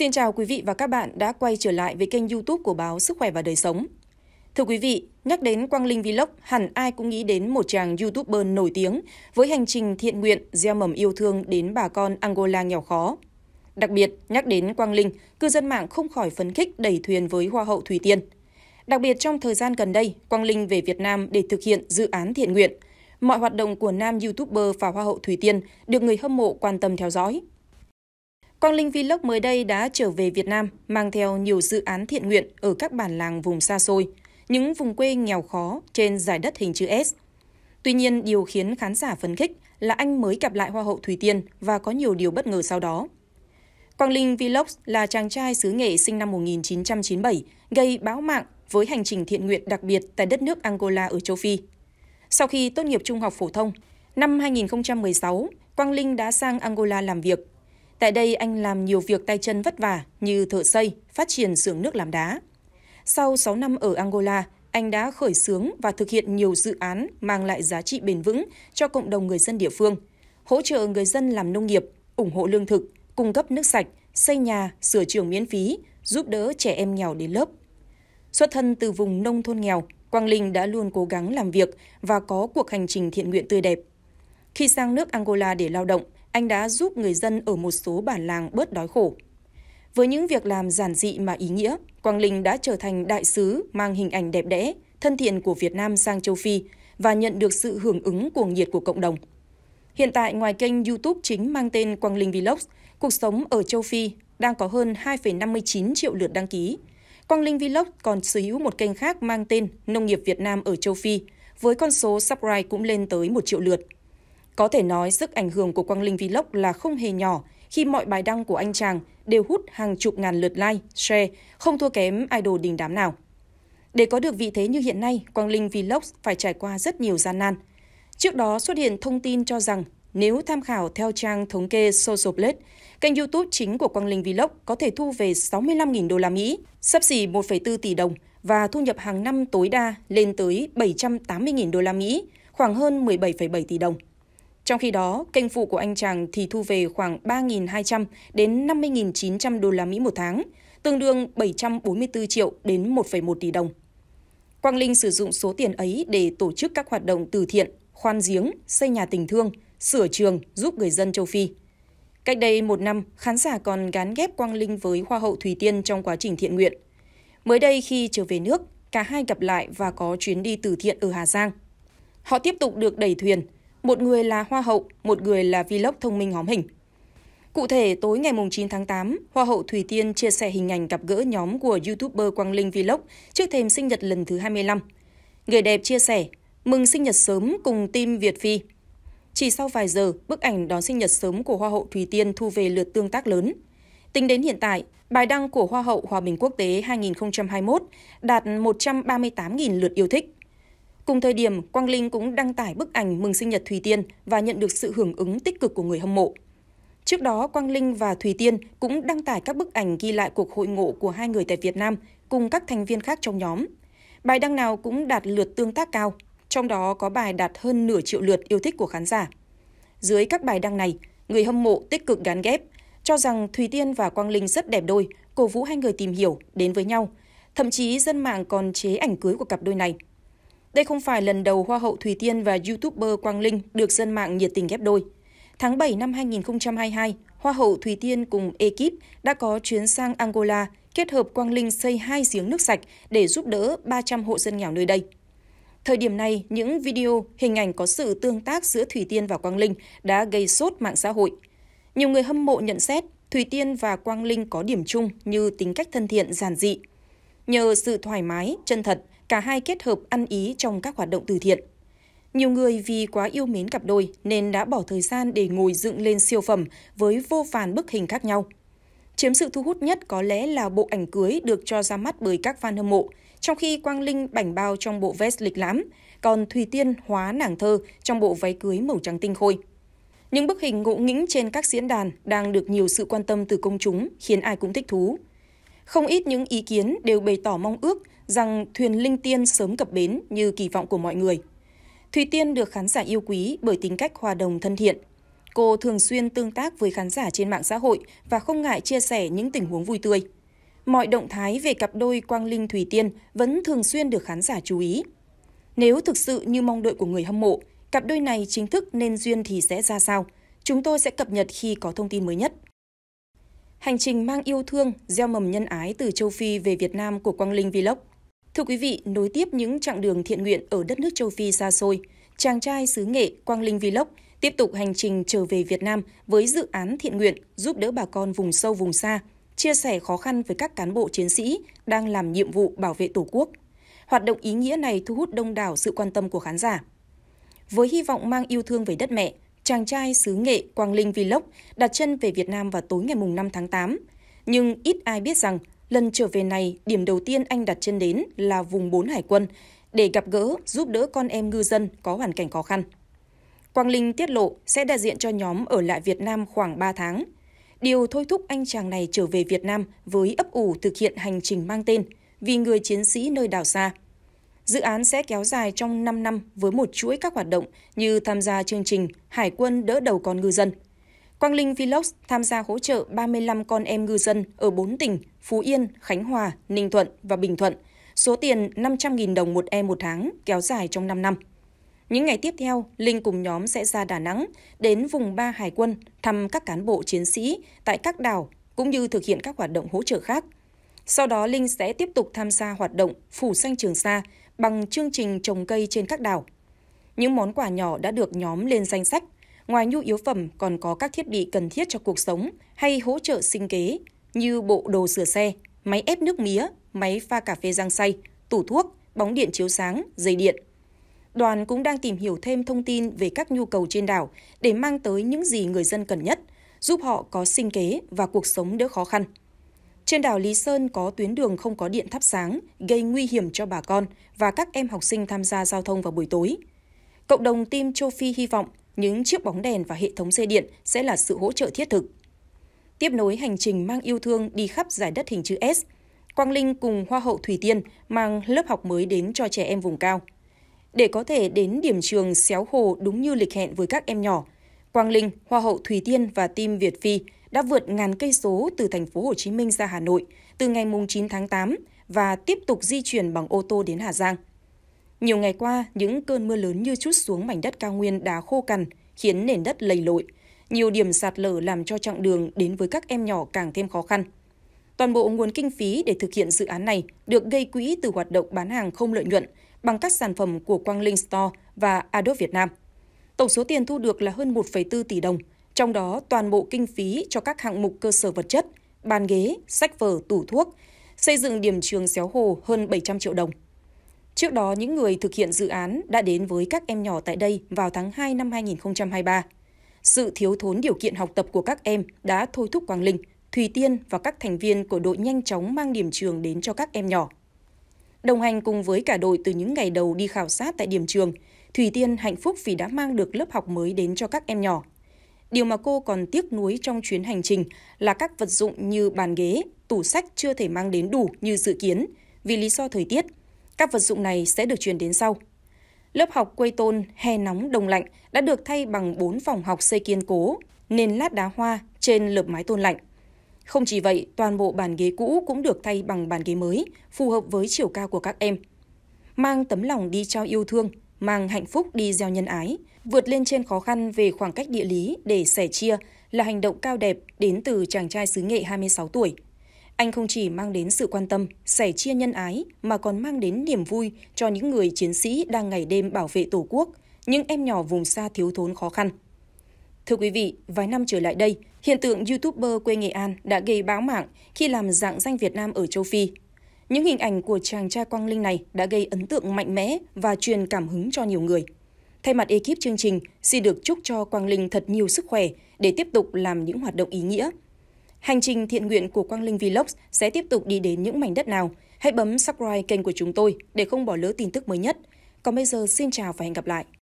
Xin chào quý vị và các bạn đã quay trở lại với kênh YouTube của báo Sức khỏe và đời sống. Thưa quý vị, nhắc đến Quang Linh Vlog, hẳn ai cũng nghĩ đến một chàng YouTuber nổi tiếng với hành trình thiện nguyện gieo mầm yêu thương đến bà con Angola nghèo khó. Đặc biệt, nhắc đến Quang Linh, cư dân mạng không khỏi phấn khích đẩy thuyền với Hoa hậu Thủy Tiên. Đặc biệt trong thời gian gần đây, Quang Linh về Việt Nam để thực hiện dự án thiện nguyện. Mọi hoạt động của nam YouTuber và Hoa hậu Thủy Tiên được người hâm mộ quan tâm theo dõi. Quang Linh Vlog mới đây đã trở về Việt Nam, mang theo nhiều dự án thiện nguyện ở các bản làng vùng xa xôi, những vùng quê nghèo khó trên giải đất hình chữ S. Tuy nhiên, điều khiến khán giả phấn khích là anh mới gặp lại Hoa hậu Thủy Tiên và có nhiều điều bất ngờ sau đó. Quang Linh Vlog là chàng trai xứ nghệ sinh năm 1997, gây báo mạng với hành trình thiện nguyện đặc biệt tại đất nước Angola ở châu Phi. Sau khi tốt nghiệp trung học phổ thông, năm 2016, Quang Linh đã sang Angola làm việc Tại đây anh làm nhiều việc tay chân vất vả như thợ xây, phát triển xưởng nước làm đá. Sau 6 năm ở Angola, anh đã khởi xướng và thực hiện nhiều dự án mang lại giá trị bền vững cho cộng đồng người dân địa phương, hỗ trợ người dân làm nông nghiệp, ủng hộ lương thực, cung cấp nước sạch, xây nhà, sửa trường miễn phí, giúp đỡ trẻ em nghèo đến lớp. Xuất thân từ vùng nông thôn nghèo, Quang Linh đã luôn cố gắng làm việc và có cuộc hành trình thiện nguyện tươi đẹp. Khi sang nước Angola để lao động, anh đã giúp người dân ở một số bản làng bớt đói khổ. Với những việc làm giản dị mà ý nghĩa, Quang Linh đã trở thành đại sứ mang hình ảnh đẹp đẽ, thân thiện của Việt Nam sang châu Phi và nhận được sự hưởng ứng cuồng nhiệt của cộng đồng. Hiện tại ngoài kênh YouTube chính mang tên Quang Linh Vlogs, cuộc sống ở châu Phi đang có hơn 2,59 triệu lượt đăng ký. Quang Linh Vlog còn sở hữu một kênh khác mang tên Nông nghiệp Việt Nam ở châu Phi, với con số subscribe cũng lên tới 1 triệu lượt. Có thể nói sức ảnh hưởng của Quang Linh Vlog là không hề nhỏ khi mọi bài đăng của anh chàng đều hút hàng chục ngàn lượt like, share, không thua kém idol đình đám nào. Để có được vị thế như hiện nay, Quang Linh Vlog phải trải qua rất nhiều gian nan. Trước đó xuất hiện thông tin cho rằng nếu tham khảo theo trang thống kê Social Blade, kênh YouTube chính của Quang Linh Vlog có thể thu về 65.000 đô la Mỹ, sắp xỉ 1,4 tỷ đồng và thu nhập hàng năm tối đa lên tới 780.000 đô la Mỹ, khoảng hơn 17,7 tỷ đồng. Trong khi đó, kênh phụ của anh chàng thì thu về khoảng 3.200 đến 50.900 đô la Mỹ một tháng, tương đương 744 triệu đến 1,1 tỷ đồng. Quang Linh sử dụng số tiền ấy để tổ chức các hoạt động từ thiện, khoan giếng, xây nhà tình thương, sửa trường, giúp người dân châu Phi. Cách đây một năm, khán giả còn gán ghép Quang Linh với Hoa hậu Thủy Tiên trong quá trình thiện nguyện. Mới đây khi trở về nước, cả hai gặp lại và có chuyến đi từ thiện ở Hà Giang. Họ tiếp tục được đẩy thuyền – một người là hoa hậu, một người là vlog thông minh hóm hình. Cụ thể, tối ngày 9 tháng 8, Hoa hậu Thủy Tiên chia sẻ hình ảnh gặp gỡ nhóm của YouTuber Quang Linh Vlog trước thềm sinh nhật lần thứ 25. Người đẹp chia sẻ, mừng sinh nhật sớm cùng team Việt Phi. Chỉ sau vài giờ, bức ảnh đón sinh nhật sớm của Hoa hậu Thủy Tiên thu về lượt tương tác lớn. Tính đến hiện tại, bài đăng của Hoa hậu Hòa bình Quốc tế 2021 đạt 138.000 lượt yêu thích. Cùng thời điểm, Quang Linh cũng đăng tải bức ảnh mừng sinh nhật Thùy Tiên và nhận được sự hưởng ứng tích cực của người hâm mộ. Trước đó, Quang Linh và Thùy Tiên cũng đăng tải các bức ảnh ghi lại cuộc hội ngộ của hai người tại Việt Nam cùng các thành viên khác trong nhóm. Bài đăng nào cũng đạt lượt tương tác cao, trong đó có bài đạt hơn nửa triệu lượt yêu thích của khán giả. Dưới các bài đăng này, người hâm mộ tích cực gán ghép, cho rằng Thùy Tiên và Quang Linh rất đẹp đôi, cổ vũ hai người tìm hiểu, đến với nhau. Thậm chí dân mạng còn chế ảnh cưới của cặp đôi này – đây không phải lần đầu Hoa hậu Thùy Tiên và YouTuber Quang Linh được dân mạng nhiệt tình ghép đôi. Tháng 7 năm 2022, Hoa hậu Thùy Tiên cùng ekip đã có chuyến sang Angola kết hợp Quang Linh xây hai giếng nước sạch để giúp đỡ 300 hộ dân nghèo nơi đây. Thời điểm này, những video, hình ảnh có sự tương tác giữa Thủy Tiên và Quang Linh đã gây sốt mạng xã hội. Nhiều người hâm mộ nhận xét Thủy Tiên và Quang Linh có điểm chung như tính cách thân thiện, giản dị. Nhờ sự thoải mái, chân thật, cả hai kết hợp ăn ý trong các hoạt động từ thiện. Nhiều người vì quá yêu mến cặp đôi nên đã bỏ thời gian để ngồi dựng lên siêu phẩm với vô vàn bức hình khác nhau. Chiếm sự thu hút nhất có lẽ là bộ ảnh cưới được cho ra mắt bởi các fan hâm mộ, trong khi Quang Linh bảnh bao trong bộ vest lịch lãm, còn Thùy Tiên hóa nàng thơ trong bộ váy cưới màu trắng tinh khôi. Những bức hình ngộ nghĩnh trên các diễn đàn đang được nhiều sự quan tâm từ công chúng, khiến ai cũng thích thú. Không ít những ý kiến đều bày tỏ mong ước rằng thuyền Linh Tiên sớm cập bến như kỳ vọng của mọi người. Thùy Tiên được khán giả yêu quý bởi tính cách hòa đồng thân thiện. Cô thường xuyên tương tác với khán giả trên mạng xã hội và không ngại chia sẻ những tình huống vui tươi. Mọi động thái về cặp đôi Quang Linh Thùy Tiên vẫn thường xuyên được khán giả chú ý. Nếu thực sự như mong đợi của người hâm mộ, cặp đôi này chính thức nên duyên thì sẽ ra sao? Chúng tôi sẽ cập nhật khi có thông tin mới nhất. Hành trình mang yêu thương, gieo mầm nhân ái từ châu Phi về Việt Nam của Quang Linh Vlog Thưa quý vị, nối tiếp những chặng đường thiện nguyện ở đất nước châu Phi xa xôi, chàng trai xứ nghệ Quang Linh Vlog tiếp tục hành trình trở về Việt Nam với dự án thiện nguyện giúp đỡ bà con vùng sâu vùng xa, chia sẻ khó khăn với các cán bộ chiến sĩ đang làm nhiệm vụ bảo vệ Tổ quốc. Hoạt động ý nghĩa này thu hút đông đảo sự quan tâm của khán giả. Với hy vọng mang yêu thương về đất mẹ, chàng trai xứ nghệ Quang Linh Vlog đặt chân về Việt Nam vào tối ngày 5 tháng 8. Nhưng ít ai biết rằng Lần trở về này, điểm đầu tiên anh đặt chân đến là vùng 4 Hải quân để gặp gỡ, giúp đỡ con em ngư dân có hoàn cảnh khó khăn. Quang Linh tiết lộ sẽ đại diện cho nhóm ở lại Việt Nam khoảng 3 tháng. Điều thôi thúc anh chàng này trở về Việt Nam với ấp ủ thực hiện hành trình mang tên vì người chiến sĩ nơi đảo xa. Dự án sẽ kéo dài trong 5 năm với một chuỗi các hoạt động như tham gia chương trình Hải quân đỡ đầu con ngư dân – Quang Linh Vlogs tham gia hỗ trợ 35 con em ngư dân ở 4 tỉnh Phú Yên, Khánh Hòa, Ninh Thuận và Bình Thuận, số tiền 500.000 đồng một em một tháng kéo dài trong 5 năm. Những ngày tiếp theo, Linh cùng nhóm sẽ ra Đà Nẵng, đến vùng 3 Hải quân thăm các cán bộ chiến sĩ tại các đảo cũng như thực hiện các hoạt động hỗ trợ khác. Sau đó Linh sẽ tiếp tục tham gia hoạt động phủ xanh Trường Sa bằng chương trình trồng cây trên các đảo. Những món quà nhỏ đã được nhóm lên danh sách Ngoài nhu yếu phẩm còn có các thiết bị cần thiết cho cuộc sống hay hỗ trợ sinh kế như bộ đồ sửa xe, máy ép nước mía, máy pha cà phê rang xay, tủ thuốc, bóng điện chiếu sáng, dây điện. Đoàn cũng đang tìm hiểu thêm thông tin về các nhu cầu trên đảo để mang tới những gì người dân cần nhất, giúp họ có sinh kế và cuộc sống đỡ khó khăn. Trên đảo Lý Sơn có tuyến đường không có điện thắp sáng, gây nguy hiểm cho bà con và các em học sinh tham gia giao thông vào buổi tối. Cộng đồng Team Châu Phi hy vọng những chiếc bóng đèn và hệ thống dây điện sẽ là sự hỗ trợ thiết thực. Tiếp nối hành trình mang yêu thương đi khắp giải đất hình chữ S, Quang Linh cùng Hoa hậu Thủy Tiên mang lớp học mới đến cho trẻ em vùng cao. Để có thể đến điểm trường Xéo Hồ đúng như lịch hẹn với các em nhỏ, Quang Linh, Hoa hậu Thủy Tiên và team Việt Phi đã vượt ngàn cây số từ thành phố Hồ Chí Minh ra Hà Nội từ ngày 9 tháng 8 và tiếp tục di chuyển bằng ô tô đến Hà Giang. Nhiều ngày qua, những cơn mưa lớn như chút xuống mảnh đất cao nguyên đá khô cằn, khiến nền đất lầy lội. Nhiều điểm sạt lở làm cho chặng đường đến với các em nhỏ càng thêm khó khăn. Toàn bộ nguồn kinh phí để thực hiện dự án này được gây quỹ từ hoạt động bán hàng không lợi nhuận bằng các sản phẩm của Quang Linh Store và Adobe Việt Nam. Tổng số tiền thu được là hơn 1,4 tỷ đồng, trong đó toàn bộ kinh phí cho các hạng mục cơ sở vật chất, bàn ghế, sách vở, tủ thuốc, xây dựng điểm trường xéo hồ hơn 700 triệu đồng. Trước đó, những người thực hiện dự án đã đến với các em nhỏ tại đây vào tháng 2 năm 2023. Sự thiếu thốn điều kiện học tập của các em đã thôi thúc Quang Linh, Thùy Tiên và các thành viên của đội nhanh chóng mang điểm trường đến cho các em nhỏ. Đồng hành cùng với cả đội từ những ngày đầu đi khảo sát tại điểm trường, Thùy Tiên hạnh phúc vì đã mang được lớp học mới đến cho các em nhỏ. Điều mà cô còn tiếc nuối trong chuyến hành trình là các vật dụng như bàn ghế, tủ sách chưa thể mang đến đủ như dự kiến vì lý do thời tiết – các vật dụng này sẽ được chuyển đến sau. Lớp học quê tôn, hè nóng, đồng lạnh đã được thay bằng 4 phòng học xây kiên cố, nền lát đá hoa trên lợp mái tôn lạnh. Không chỉ vậy, toàn bộ bàn ghế cũ cũng được thay bằng bàn ghế mới, phù hợp với chiều cao của các em. Mang tấm lòng đi trao yêu thương, mang hạnh phúc đi gieo nhân ái, vượt lên trên khó khăn về khoảng cách địa lý để sẻ chia là hành động cao đẹp đến từ chàng trai xứ nghệ 26 tuổi, anh không chỉ mang đến sự quan tâm, sẻ chia nhân ái mà còn mang đến niềm vui cho những người chiến sĩ đang ngày đêm bảo vệ Tổ quốc, những em nhỏ vùng xa thiếu thốn khó khăn. Thưa quý vị, vài năm trở lại đây, hiện tượng YouTuber quê Nghệ An đã gây báo mạng khi làm dạng danh Việt Nam ở châu Phi. Những hình ảnh của chàng trai Quang Linh này đã gây ấn tượng mạnh mẽ và truyền cảm hứng cho nhiều người. Thay mặt ekip chương trình, xin được chúc cho Quang Linh thật nhiều sức khỏe để tiếp tục làm những hoạt động ý nghĩa, Hành trình thiện nguyện của Quang Linh Vlogs sẽ tiếp tục đi đến những mảnh đất nào. Hãy bấm subscribe kênh của chúng tôi để không bỏ lỡ tin tức mới nhất. Còn bây giờ xin chào và hẹn gặp lại.